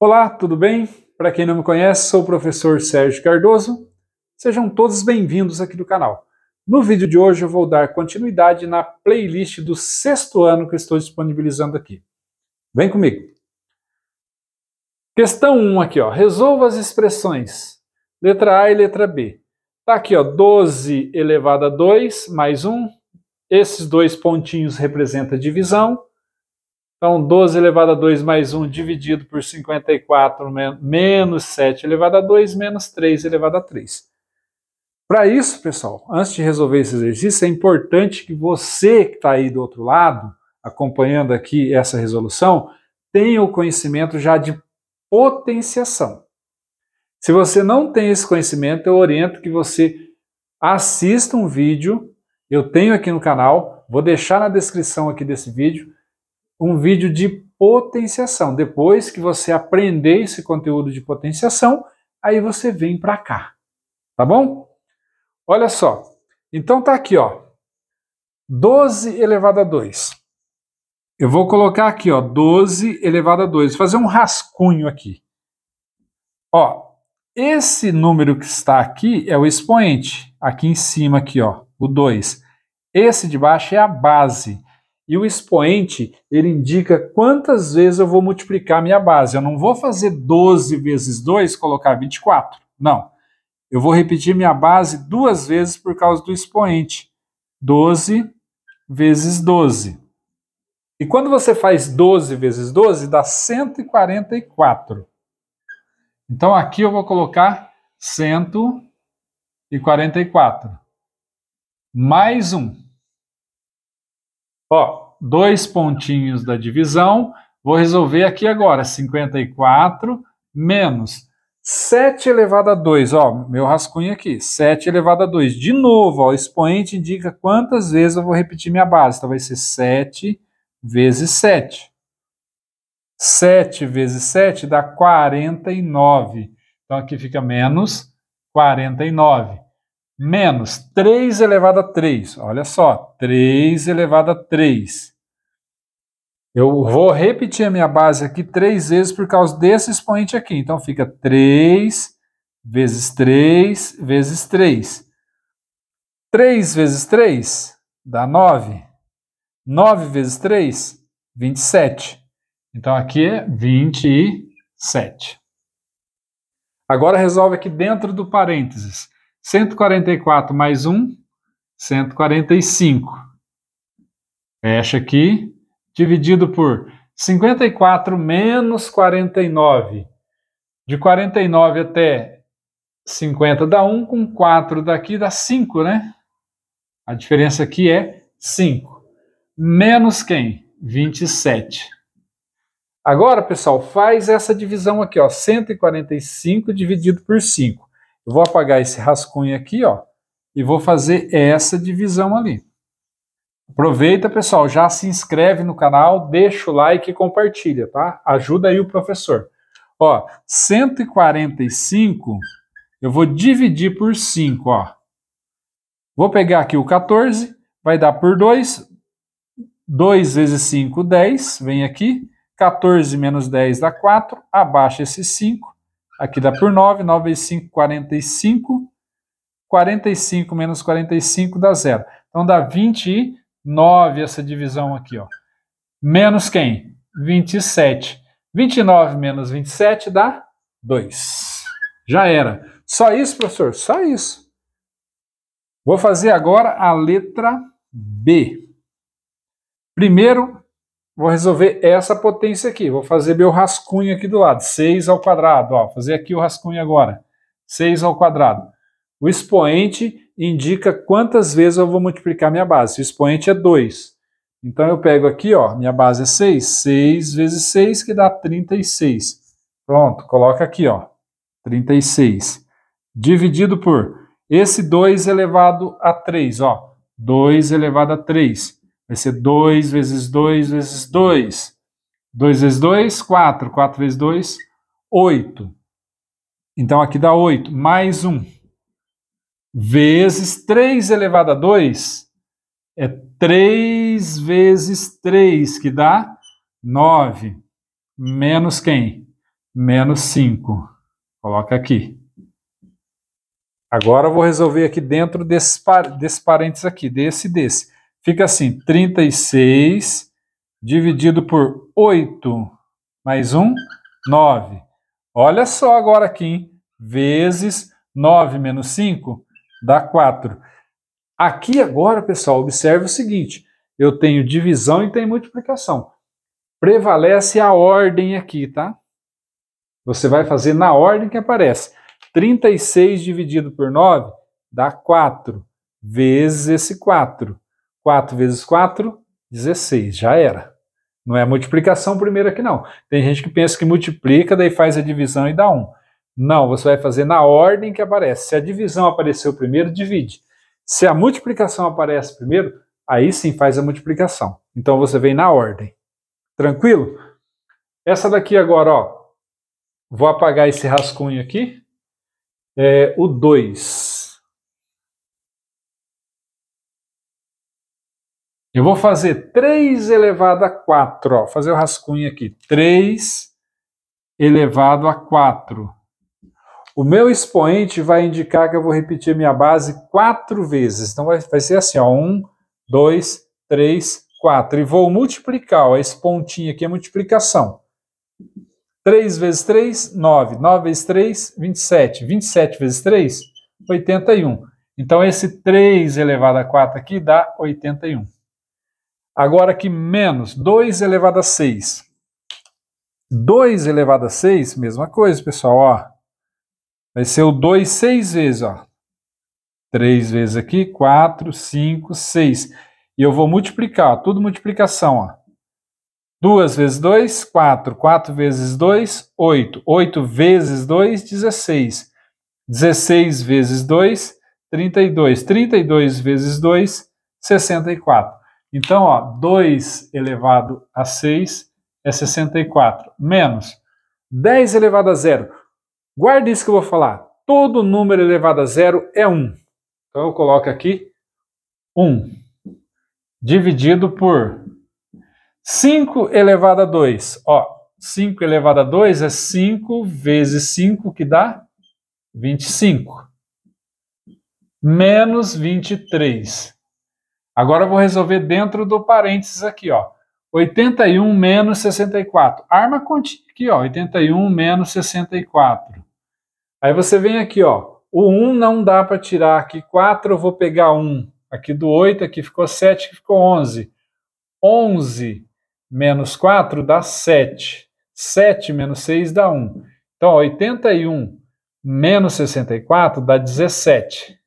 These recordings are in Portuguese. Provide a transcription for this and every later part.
Olá, tudo bem? Para quem não me conhece, sou o professor Sérgio Cardoso. Sejam todos bem-vindos aqui do canal. No vídeo de hoje eu vou dar continuidade na playlist do sexto ano que estou disponibilizando aqui. Vem comigo. Questão 1 aqui, ó. Resolva as expressões letra A e letra B. Tá aqui, ó, 12 elevado a 2 mais 1. Esses dois pontinhos representam divisão. Então, 12 elevado a 2 mais 1 dividido por 54 menos 7 elevado a 2 menos 3 elevado a 3. Para isso, pessoal, antes de resolver esse exercício, é importante que você que está aí do outro lado, acompanhando aqui essa resolução, tenha o conhecimento já de potenciação. Se você não tem esse conhecimento, eu oriento que você assista um vídeo, eu tenho aqui no canal, vou deixar na descrição aqui desse vídeo, um vídeo de potenciação. Depois que você aprender esse conteúdo de potenciação, aí você vem para cá. Tá bom? Olha só. Então tá aqui, ó. 12 elevado a 2. Eu vou colocar aqui, ó, 12 elevado a 2. Fazer um rascunho aqui. Ó, esse número que está aqui é o expoente. Aqui em cima, aqui, ó, o 2. Esse de baixo é a base. E o expoente, ele indica quantas vezes eu vou multiplicar minha base. Eu não vou fazer 12 vezes 2, colocar 24. Não. Eu vou repetir minha base duas vezes por causa do expoente. 12 vezes 12. E quando você faz 12 vezes 12, dá 144. Então aqui eu vou colocar 144. Mais um. Ó, dois pontinhos da divisão, vou resolver aqui agora, 54 menos 7 elevado a 2, ó, meu rascunho aqui, 7 elevado a 2. De novo, ó, o expoente indica quantas vezes eu vou repetir minha base, então vai ser 7 vezes 7. 7 vezes 7 dá 49. Então aqui fica menos 49 menos 3 elevado a 3. Olha só, 3 elevado a 3. Eu vou repetir a minha base aqui três vezes por causa desse expoente aqui. Então, fica 3 vezes 3 vezes 3. 3 vezes 3 dá 9. 9 vezes 3, 27. Então, aqui é 27. Agora, resolve aqui dentro do parênteses. 144 mais 1, 145. Fecha aqui. Dividido por 54 menos 49. De 49 até 50 dá 1, com 4 daqui dá 5, né? A diferença aqui é 5. Menos quem? 27. Agora, pessoal, faz essa divisão aqui, ó, 145 dividido por 5. Eu vou apagar esse rascunho aqui, ó, e vou fazer essa divisão ali. Aproveita, pessoal, já se inscreve no canal, deixa o like e compartilha, tá? Ajuda aí o professor. Ó, 145 eu vou dividir por 5, ó. Vou pegar aqui o 14, vai dar por 2. 2 vezes 5, 10, vem aqui. 14 menos 10 dá 4, abaixa esse 5. Aqui dá por 9, 9 vezes 5, 45. 45 menos 45 dá zero. Então dá 29 essa divisão aqui, ó. Menos quem? 27. 29 menos 27 dá 2. Já era. Só isso, professor? Só isso. Vou fazer agora a letra B. Primeiro, Vou resolver essa potência aqui. Vou fazer meu rascunho aqui do lado. 6 ao quadrado. Ó, fazer aqui o rascunho agora. 6 ao quadrado. O expoente indica quantas vezes eu vou multiplicar minha base. O expoente é 2. Então eu pego aqui, ó, minha base é 6. 6 vezes 6 que dá 36. Pronto, coloca aqui, ó. 36. Dividido por esse 2 elevado a 3, ó. 2 elevado a 3. Vai ser 2 vezes 2 vezes 2. 2 vezes 2, 4. 4 vezes 2, 8. Então aqui dá 8. Mais 1. Vezes 3 elevado a 2 é 3 vezes 3, que dá 9. Menos quem? Menos 5. Coloca aqui. Agora eu vou resolver aqui dentro desse, par desses parênteses aqui, desse e desse. Fica assim, 36 dividido por 8 mais 1, 9. Olha só agora aqui, hein? vezes 9 menos 5 dá 4. Aqui agora, pessoal, observe o seguinte, eu tenho divisão e tem multiplicação. Prevalece a ordem aqui, tá? Você vai fazer na ordem que aparece. 36 dividido por 9 dá 4 vezes esse 4. 4 vezes 4, 16, já era. Não é a multiplicação primeiro aqui, não. Tem gente que pensa que multiplica, daí faz a divisão e dá 1. Não, você vai fazer na ordem que aparece. Se a divisão apareceu primeiro, divide. Se a multiplicação aparece primeiro, aí sim faz a multiplicação. Então você vem na ordem. Tranquilo? Essa daqui agora, ó. Vou apagar esse rascunho aqui. É o 2. Eu vou fazer 3 elevado a 4, ó, fazer o rascunho aqui. 3 elevado a 4. O meu expoente vai indicar que eu vou repetir a minha base 4 vezes. Então vai, vai ser assim, ó, 1, 2, 3, 4. E vou multiplicar, ó, esse pontinho aqui é multiplicação. 3 vezes 3, 9. 9 vezes 3, 27. 27 vezes 3, 81. Então esse 3 elevado a 4 aqui dá 81. Agora aqui, menos 2 elevado a 6. 2 elevado a 6, mesma coisa, pessoal, ó. Vai ser o 2 seis vezes, ó. 3 vezes aqui, 4, 5, 6. E eu vou multiplicar, ó, tudo multiplicação, ó. 2 vezes 2, 4. 4 vezes 2, 8. 8 vezes 2, 16. 16 vezes 2, 32. 32 vezes 2, 64. Então, ó, 2 elevado a 6 é 64, menos 10 elevado a 0. Guarde isso que eu vou falar. Todo número elevado a 0 é 1. Então eu coloco aqui 1 dividido por 5 elevado a 2. 5 elevado a 2 é 5 vezes 5 que dá 25. Menos 23. Agora eu vou resolver dentro do parênteses aqui, ó. 81 menos 64. Arma contínua aqui, ó. 81 menos 64. Aí você vem aqui, ó. O 1 não dá para tirar aqui. 4 eu vou pegar 1. Aqui do 8, aqui ficou 7, aqui ficou 11. 11 menos 4 dá 7. 7 menos 6 dá 1. Então, ó, 81 menos 64 dá 17.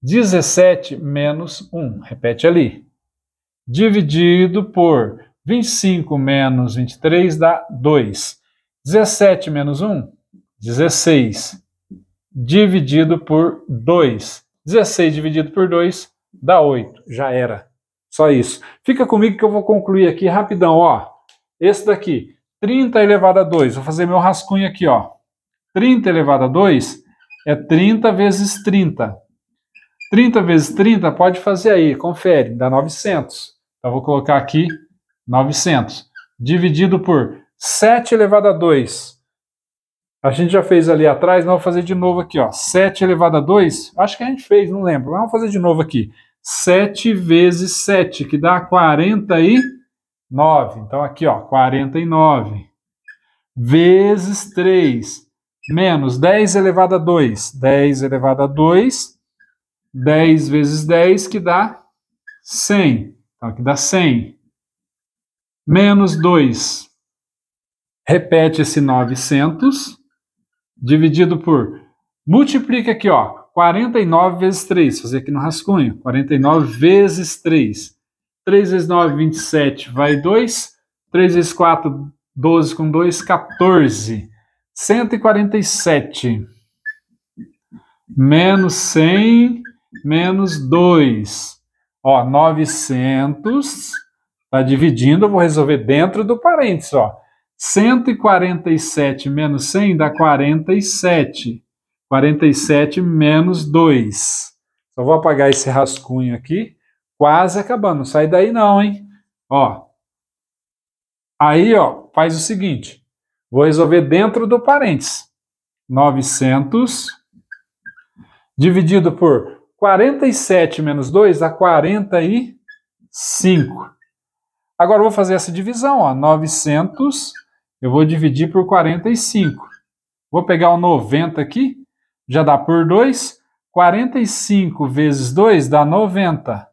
17 menos 1, repete ali, dividido por 25 menos 23 dá 2. 17 menos 1, 16, dividido por 2. 16 dividido por 2 dá 8, já era. Só isso. Fica comigo que eu vou concluir aqui rapidão, ó. Esse daqui, 30 elevado a 2, vou fazer meu rascunho aqui, ó. 30 elevado a 2 é 30 vezes 30. 30. 30 vezes 30, pode fazer aí, confere, dá 900. Então, vou colocar aqui 900. Dividido por 7 elevado a 2. A gente já fez ali atrás, mas vou fazer de novo aqui, ó. 7 elevado a 2, acho que a gente fez, não lembro, mas vamos fazer de novo aqui. 7 vezes 7, que dá 49. Então, aqui, ó, 49. Vezes 3, menos 10 elevado a 2. 10 elevado a 2, 10 vezes 10, que dá 100. Então, aqui dá 100. Menos 2. Repete esse 900. Dividido por... Multiplica aqui, ó. 49 vezes 3. Fazer aqui no rascunho. 49 vezes 3. 3 vezes 9, 27. Vai 2. 3 vezes 4, 12 com 2, 14. 147 menos 100 menos 2. Ó, 900, está dividindo, eu vou resolver dentro do parênteses, ó. 147 menos 100 dá 47. 47 menos 2. Só vou apagar esse rascunho aqui. Quase acabando. Não sai daí não, hein? Ó. Aí, ó, faz o seguinte. Vou resolver dentro do parênteses. 900 dividido por 47 menos 2 dá 45. Agora eu vou fazer essa divisão, ó, 900, eu vou dividir por 45. Vou pegar o 90 aqui, já dá por 2. 45 vezes 2 dá 90.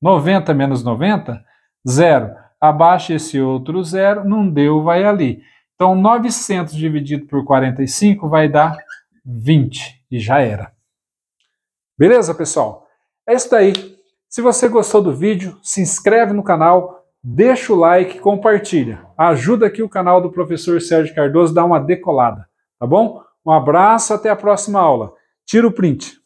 90 menos 90, zero. Abaixa esse outro zero, não deu, vai ali. Então, 900 dividido por 45 vai dar 20 e já era. Beleza, pessoal? É isso daí. Se você gostou do vídeo, se inscreve no canal, deixa o like, compartilha. Ajuda aqui o canal do professor Sérgio Cardoso a dar uma decolada, tá bom? Um abraço, até a próxima aula. Tira o print.